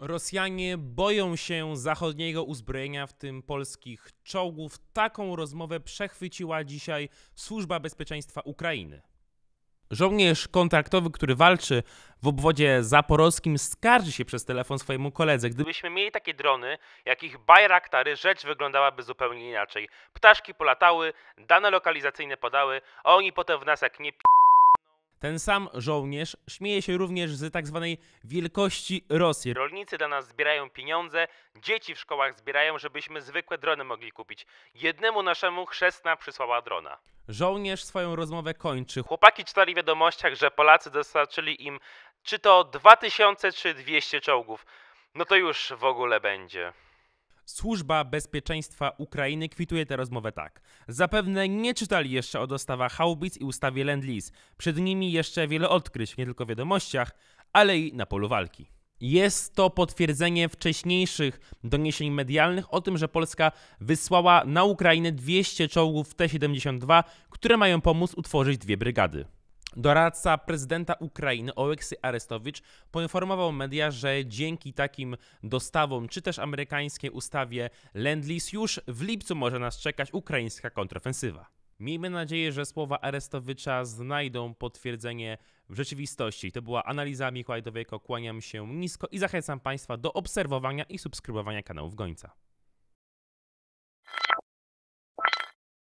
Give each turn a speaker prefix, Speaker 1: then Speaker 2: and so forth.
Speaker 1: Rosjanie boją się zachodniego uzbrojenia, w tym polskich czołgów. Taką rozmowę przechwyciła dzisiaj Służba Bezpieczeństwa Ukrainy. Żołnierz kontraktowy, który walczy w obwodzie zaporowskim, skarży się przez telefon swojemu koledze. Gdybyśmy mieli takie drony, jakich Bajraktary, rzecz wyglądałaby zupełnie inaczej. Ptaszki polatały, dane lokalizacyjne podały, a oni potem w nas jak nie p ten sam żołnierz śmieje się również z tak zwanej wielkości Rosji. Rolnicy dla nas zbierają pieniądze, dzieci w szkołach zbierają, żebyśmy zwykłe drony mogli kupić. Jednemu naszemu chrzestna przysłała drona. Żołnierz swoją rozmowę kończy. Chłopaki czytali w wiadomościach, że Polacy dostarczyli im czy to 2000 czy 200 czołgów. No to już w ogóle będzie. Służba Bezpieczeństwa Ukrainy kwituje tę rozmowę tak. Zapewne nie czytali jeszcze o dostawach haubic i ustawie Lend-Lease. Przed nimi jeszcze wiele odkryć, nie tylko w wiadomościach, ale i na polu walki. Jest to potwierdzenie wcześniejszych doniesień medialnych o tym, że Polska wysłała na Ukrainę 200 czołgów T-72, które mają pomóc utworzyć dwie brygady. Doradca prezydenta Ukrainy Oleksy Arestowicz poinformował media, że dzięki takim dostawom, czy też amerykańskiej ustawie Landlis, już w lipcu może nas czekać ukraińska kontrofensywa. Miejmy nadzieję, że słowa Arestowicza znajdą potwierdzenie w rzeczywistości. To była analiza Mikołajdowieko, kłaniam się nisko i zachęcam Państwa do obserwowania i subskrybowania kanałów Gońca.